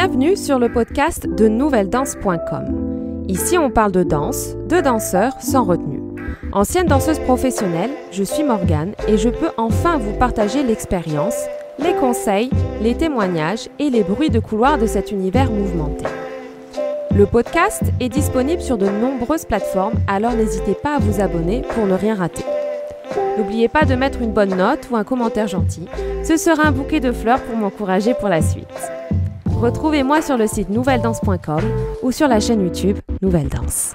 Bienvenue sur le podcast de nouvelledanse.com. Ici, on parle de danse, de danseurs sans retenue. Ancienne danseuse professionnelle, je suis Morgane et je peux enfin vous partager l'expérience, les conseils, les témoignages et les bruits de couloir de cet univers mouvementé. Le podcast est disponible sur de nombreuses plateformes, alors n'hésitez pas à vous abonner pour ne rien rater. N'oubliez pas de mettre une bonne note ou un commentaire gentil. Ce sera un bouquet de fleurs pour m'encourager pour la suite. Retrouvez-moi sur le site nouvelledanse.com ou sur la chaîne YouTube Nouvelle Danse.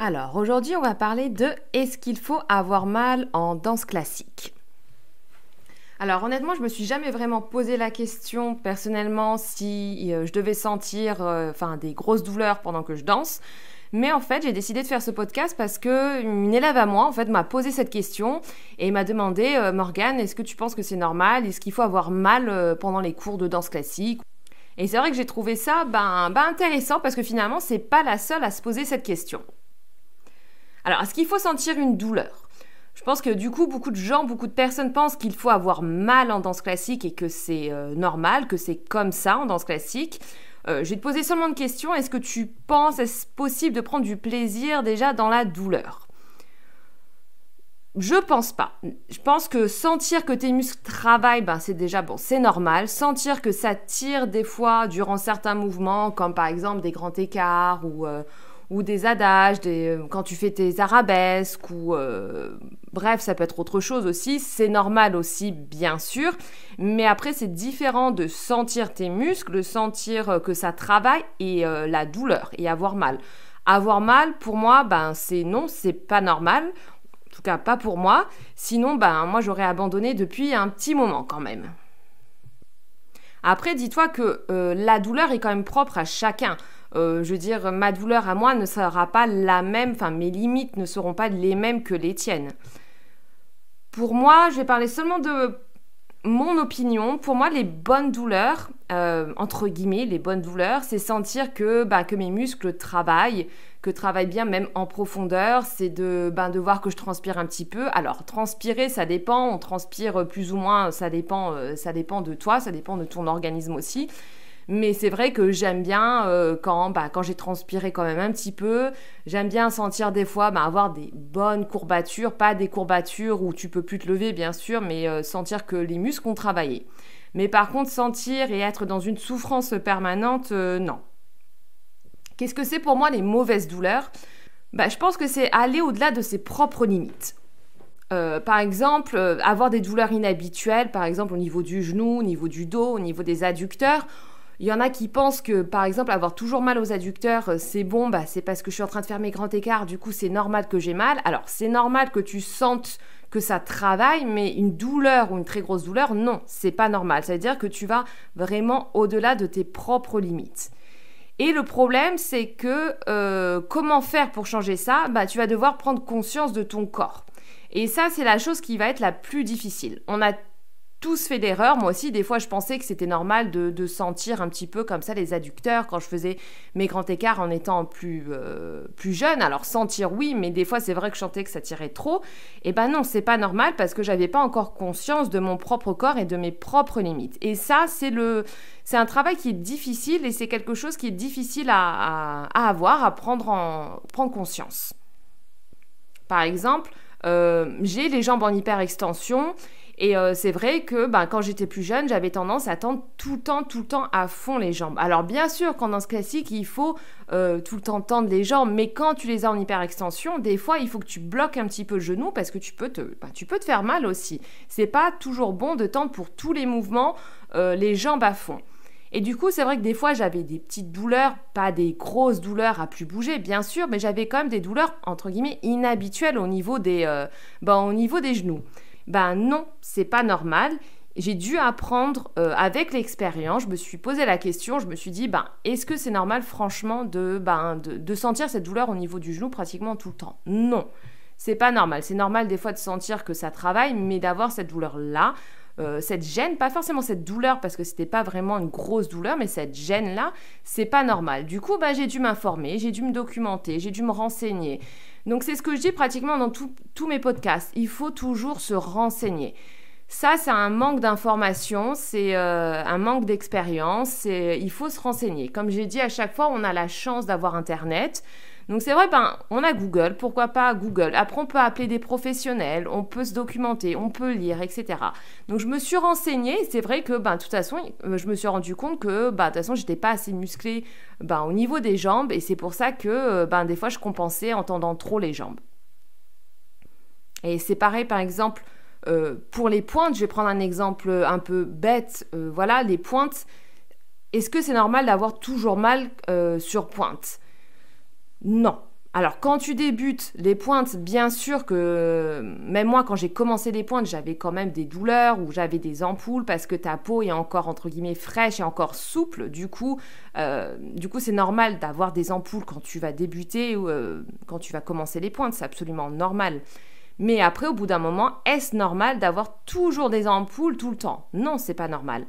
Alors, aujourd'hui, on va parler de est-ce qu'il faut avoir mal en danse classique alors honnêtement, je me suis jamais vraiment posé la question personnellement si euh, je devais sentir euh, des grosses douleurs pendant que je danse. Mais en fait, j'ai décidé de faire ce podcast parce que une élève à moi, en fait, m'a posé cette question et m'a demandé, euh, Morgane, est-ce que tu penses que c'est normal Est-ce qu'il faut avoir mal pendant les cours de danse classique et c'est vrai que j'ai trouvé ça ben, ben, intéressant parce que finalement, c'est pas la seule à se poser cette question. Alors, est-ce qu'il faut sentir une douleur Je pense que du coup, beaucoup de gens, beaucoup de personnes pensent qu'il faut avoir mal en danse classique et que c'est euh, normal, que c'est comme ça en danse classique. Euh, je vais te poser seulement une question. Est-ce que tu penses, est-ce possible de prendre du plaisir déjà dans la douleur je pense pas. Je pense que sentir que tes muscles travaillent, ben, c'est déjà bon, c'est normal. Sentir que ça tire des fois durant certains mouvements, comme par exemple des grands écarts ou, euh, des adages, euh, quand tu fais tes arabesques ou euh, bref, ça peut être autre chose aussi. C'est normal aussi, bien sûr. Mais après, c'est différent de sentir tes muscles, sentir que ça travaille et la douleur et avoir mal. Avoir mal, pour moi, ben c'est non, c'est pas normal. En tout cas, pas pour moi. Sinon, ben, moi, j'aurais abandonné depuis un petit moment quand même. Après, dis-toi que euh, la douleur est quand même propre à chacun. Euh, je veux dire, ma douleur à moi ne sera pas la même, enfin, mes limites ne seront pas les mêmes que les tiennes. Pour moi, je vais parler seulement de mon opinion. Pour moi, les bonnes douleurs, euh, entre guillemets, les bonnes douleurs, c'est sentir que, ben que mes muscles travaillent, que travaille bien même en profondeur, c'est de, ben, de voir que je transpire un petit peu. Alors, transpirer, ça dépend, on transpire plus ou moins, ça dépend, euh, ça dépend de toi, ça dépend de ton organisme aussi. Mais c'est vrai que j'aime bien euh, ben, quand, j'ai transpiré quand même un petit peu. J'aime bien sentir des fois ben, avoir des bonnes courbatures, pas des courbatures où tu peux plus te lever bien sûr, mais euh, sentir que les muscles ont travaillé. Mais par contre, sentir et être dans une souffrance permanente, non. Qu'est-ce que c'est pour moi les mauvaises douleurs bah, Je pense que c'est aller au-delà de ses propres limites. Euh, par exemple, euh, avoir des douleurs inhabituelles, par exemple au niveau du genou, au niveau du dos, au niveau des adducteurs. Il y en a qui pensent que, par exemple, avoir toujours mal aux adducteurs, euh, c'est bon, bah, c'est parce que je suis en train de faire mes grands écarts, du coup c'est normal que j'ai mal. Alors c'est normal que tu sentes que ça travaille, mais une douleur ou une très grosse douleur, non, c'est pas normal. Ça veut dire que tu vas vraiment au-delà de tes propres limites. Et le problème, c'est que euh, comment faire pour changer ça bah, Tu vas devoir prendre conscience de ton corps. Et ça, c'est la chose qui va être la plus difficile tous fait d'erreurs. Moi aussi, des fois, je pensais que c'était normal de, sentir un petit peu comme ça les adducteurs quand je faisais mes grands écarts en étant plus, euh, plus jeune. Alors, sentir, oui, mais des fois, c'est vrai que je sentais que ça tirait trop. Et eh ben non, c'est pas normal parce que j'avais pas encore conscience de mon propre corps et de mes propres limites. Et ça, c'est le, c'est un travail qui est difficile et c'est quelque chose qui est difficile à, avoir, à prendre en, prendre conscience. Par exemple, euh, j'ai les jambes en hyperextension et euh, c'est vrai que ben, quand j'étais plus jeune, j'avais tendance à tendre tout le temps, tout le temps à fond les jambes. Alors bien sûr qu'en danse classique, il faut euh, tout le temps tendre les jambes, mais quand tu les as en hyperextension, des fois, il faut que tu bloques un petit peu le genou parce que tu peux te, ben, tu peux te faire mal aussi. C'est pas toujours bon de tendre pour tous les mouvements euh, les jambes à fond. Et du coup, c'est vrai que des fois, j'avais des petites douleurs, pas des grosses douleurs à plus bouger, bien sûr, mais j'avais quand même des douleurs, entre guillemets, inhabituelles au niveau des, ben, au niveau des genoux. Ben non, c'est pas normal. J'ai dû apprendre euh, avec l'expérience, je me suis posé la question, je me suis dit, ben, est-ce que c'est normal franchement de, ben, sentir cette douleur au niveau du genou pratiquement tout le temps Non, c'est pas normal. C'est normal des fois de sentir que ça travaille, mais d'avoir cette douleur-là, euh, cette gêne, pas forcément cette douleur parce que c'était pas vraiment une grosse douleur, mais cette gêne là, c'est pas normal. Du coup, ben, j'ai dû m'informer, j'ai dû me documenter, j'ai dû me renseigner. Donc c'est ce que je dis pratiquement dans tous mes podcasts. Il faut toujours se renseigner. Ça, c'est un manque d'information, c'est euh, un manque d'expérience, il faut se renseigner. Comme j'ai dit, à chaque fois, on a la chance d'avoir Internet. Donc c'est vrai, ben, on a Google, pourquoi pas Google. Après, on peut appeler des professionnels, on peut se documenter, on peut lire, etc. Donc je me suis renseignée, c'est vrai que, ben, de toute façon, euh, je me suis rendu compte que, ben, de toute façon, j'étais pas assez musclée ben, au niveau des jambes, et c'est pour ça que, euh, ben, des fois, je compensais en tendant trop les jambes. Et c'est pareil, par exemple, euh, pour les pointes, je vais prendre un exemple un peu bête, voilà, les pointes, est-ce que c'est normal d'avoir toujours mal sur pointe non. Alors quand tu débutes les pointes, bien sûr que même moi quand j'ai commencé les pointes, j'avais quand même des douleurs ou j'avais des ampoules parce que ta peau est encore entre guillemets fraîche et encore souple. Du coup, euh, du coup c'est normal d'avoir des ampoules quand tu vas débuter ou euh, quand tu vas commencer les pointes, c'est absolument normal. Mais après au bout d'un moment, est-ce normal d'avoir toujours des ampoules tout le temps Non, c'est pas normal.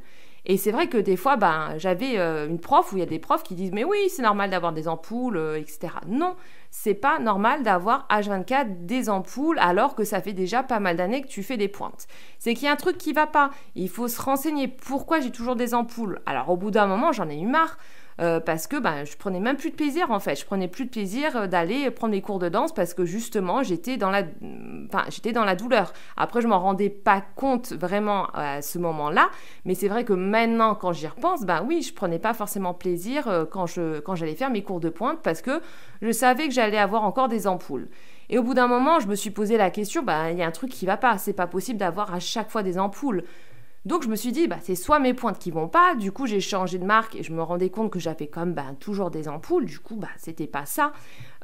Et c'est vrai que des fois, ben, j'avais euh, une prof où il y a des profs qui disent Mais oui, c'est normal d'avoir des ampoules, euh, etc. Non, c'est pas normal d'avoir H24 des ampoules alors que ça fait déjà pas mal d'années que tu fais des pointes. C'est qu'il y a un truc qui va pas. Il faut se renseigner pourquoi j'ai toujours des ampoules. Alors, au bout d'un moment, j'en ai eu marre. Euh, parce que ben, je prenais même plus de plaisir en fait. Je prenais plus de plaisir euh, d'aller prendre les cours de danse parce que justement j'étais dans la, dans la douleur. Après je m'en rendais pas compte vraiment à ce moment-là, mais c'est vrai que maintenant quand j'y repense, ben oui, je prenais pas forcément plaisir euh, quand j'allais faire mes cours de pointe parce que je savais que j'allais avoir encore des ampoules. Et au bout d'un moment, je me suis posé la question, ben, il y a un truc qui va pas, c'est pas possible d'avoir à chaque fois des ampoules. Donc je me suis dit, bah, c'est soit mes pointes qui vont pas, du coup j'ai changé de marque et je me rendais compte que j'avais comme même bah, toujours des ampoules, du coup bah, c'était pas ça.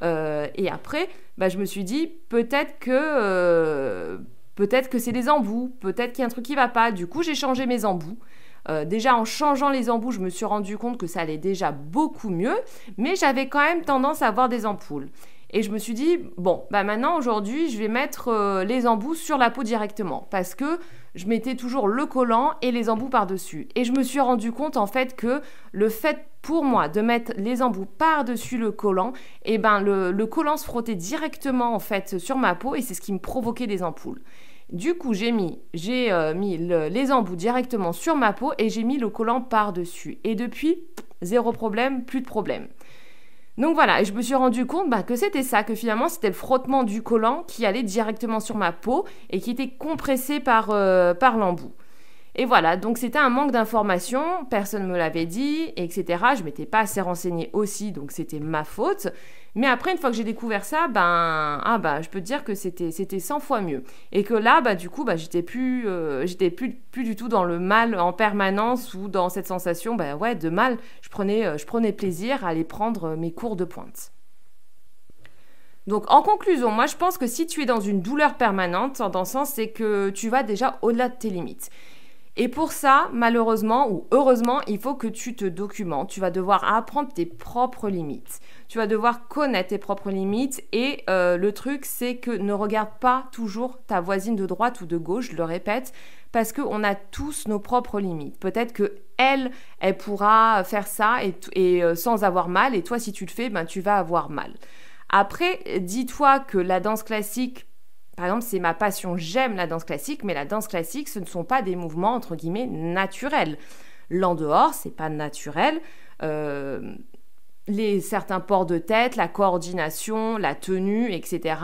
Euh, et après, bah, je me suis dit, peut-être que... Euh, peut-être que c'est des embouts, peut-être qu'il y a un truc qui va pas. Du coup, j'ai changé mes embouts. Euh, déjà en changeant les embouts, je me suis rendu compte que ça allait déjà beaucoup mieux, mais j'avais quand même tendance à avoir des ampoules. Et je me suis dit, bon, bah maintenant, aujourd'hui, je vais mettre euh, les embouts sur la peau directement. Parce que je mettais toujours le collant et les embouts par-dessus. Et je me suis rendu compte, en fait, que le fait pour moi de mettre les embouts par-dessus le collant, eh ben, le, collant se frottait directement, en fait, sur ma peau. Et c'est ce qui me provoquait des ampoules. Du coup, j'ai mis, j'ai, euh, mis les embouts directement sur ma peau et j'ai mis le collant par-dessus. Et depuis, zéro problème, plus de problème. Donc voilà, et je me suis rendu compte bah, que c'était ça, que finalement c'était le frottement du collant qui allait directement sur ma peau et qui était compressé par, euh, par l'embout. Et voilà, donc c'était un manque d'information, personne ne me l'avait dit, etc. Je m'étais pas assez renseignée aussi, donc c'était ma faute. Mais après, une fois que j'ai découvert ça, ben, ah ben, je peux te dire que c'était, c'était 100 fois mieux. Et que là, bah, du coup, je bah, j'étais plus, euh, j'étais plus, du tout dans le mal en permanence ou dans cette sensation, de mal. Euh, je prenais, plaisir à aller prendre euh, mes cours de pointe. Donc en conclusion, moi je pense que si tu es dans une douleur permanente, dans sens, c'est que tu vas déjà au-delà de tes limites. Et pour ça, malheureusement ou heureusement, il faut que tu te documentes. Tu vas devoir apprendre tes propres limites. Tu vas devoir connaître tes propres limites. Et euh, le truc, c'est que ne regarde pas toujours ta voisine de droite ou de gauche, je le répète, parce qu'on a tous nos propres limites. Peut-être que elle, elle pourra faire ça et, euh, sans avoir mal. Et toi, si tu le fais, ben, tu vas avoir mal. Après, dis-toi que la danse classique par exemple, c'est ma passion, j'aime la danse classique, mais la danse classique, ce ne sont pas des mouvements entre guillemets naturels. L'en dehors, c'est pas naturel. Euh, les certains ports de tête, la coordination, la tenue, etc.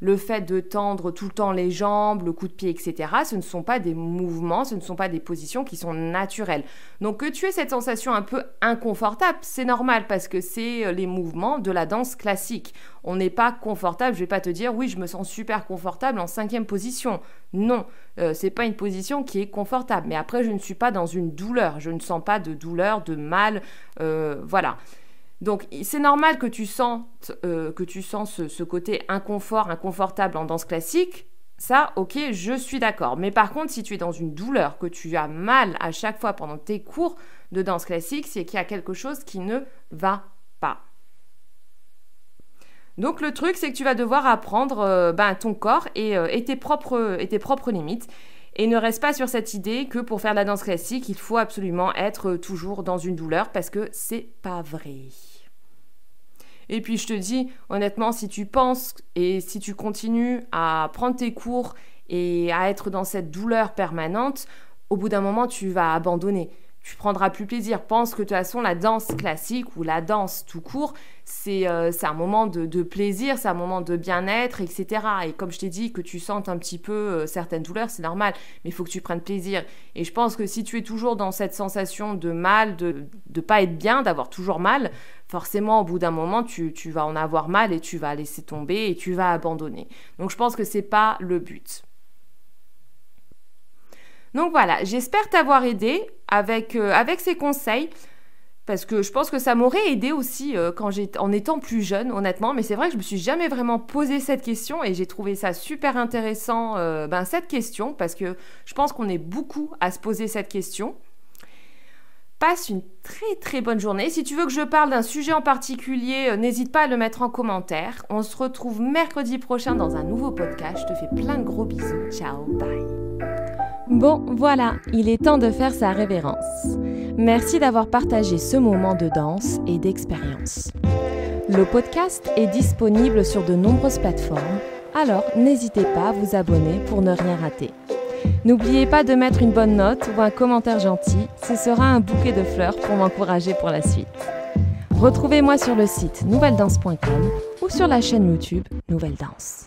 Le fait de tendre tout le temps les jambes, le coup de pied, etc. Ce ne sont pas des mouvements, ce ne sont pas des positions qui sont naturelles. Donc que tu aies cette sensation un peu inconfortable, c'est normal parce que c'est euh, les mouvements de la danse classique. On n'est pas confortable. Je vais pas te dire oui, je me sens super confortable en cinquième position. Non, ce euh, c'est pas une position qui est confortable. Mais après, je ne suis pas dans une douleur. Je ne sens pas de douleur, de mal, euh, voilà. Donc c'est normal que tu sentes, euh, que tu sens ce, côté inconfort, inconfortable en danse classique. Ça, ok, je suis d'accord. Mais par contre, si tu es dans une douleur, que tu as mal à chaque fois pendant tes cours de danse classique, c'est qu'il y a quelque chose qui ne va pas. Donc le truc, c'est que tu vas devoir apprendre euh, ben, ton corps et euh, tes propres limites et ne reste pas sur cette idée que pour faire de la danse classique, il faut absolument être toujours dans une douleur parce que c'est pas vrai. Et puis je te dis, honnêtement, si tu penses et si tu continues à prendre tes cours et à être dans cette douleur permanente, au bout d'un moment, tu vas abandonner tu prendras plus plaisir. Pense que de toute façon, la danse classique ou la danse tout court, c'est euh, un moment de, plaisir, c'est un moment de bien-être, etc. Et comme je t'ai dit, que tu sentes un petit peu euh, certaines douleurs, c'est normal, mais il faut que tu prennes plaisir. Et je pense que si tu es toujours dans cette sensation de mal, de ne pas être bien, d'avoir toujours mal, forcément, au bout d'un moment, tu, tu vas en avoir mal et tu vas laisser tomber et tu vas abandonner. Donc je pense que n'est pas le but. Donc voilà, j'espère t'avoir aidé avec, euh, avec ces conseils. Parce que je pense que ça m'aurait aidé aussi euh, quand en étant plus jeune, honnêtement. Mais c'est vrai que je me suis jamais vraiment posé cette question et j'ai trouvé ça super intéressant, euh, ben, cette question, parce que je pense qu'on est beaucoup à se poser cette question. Passe une très très bonne journée. Si tu veux que je parle d'un sujet en particulier, n'hésite pas à le mettre en commentaire. On se retrouve mercredi prochain dans un nouveau podcast. Je te fais plein de gros bisous. Ciao, bye. Bon, voilà, il est temps de faire sa révérence. Merci d'avoir partagé ce moment de danse et d'expérience. Le podcast est disponible sur de nombreuses plateformes, alors n'hésitez pas à vous abonner pour ne rien rater. N'oubliez pas de mettre une bonne note ou un commentaire gentil, ce sera un bouquet de fleurs pour m'encourager pour la suite. Retrouvez-moi sur le site nouvelledanse.com ou sur la chaîne YouTube Nouvelle Danse.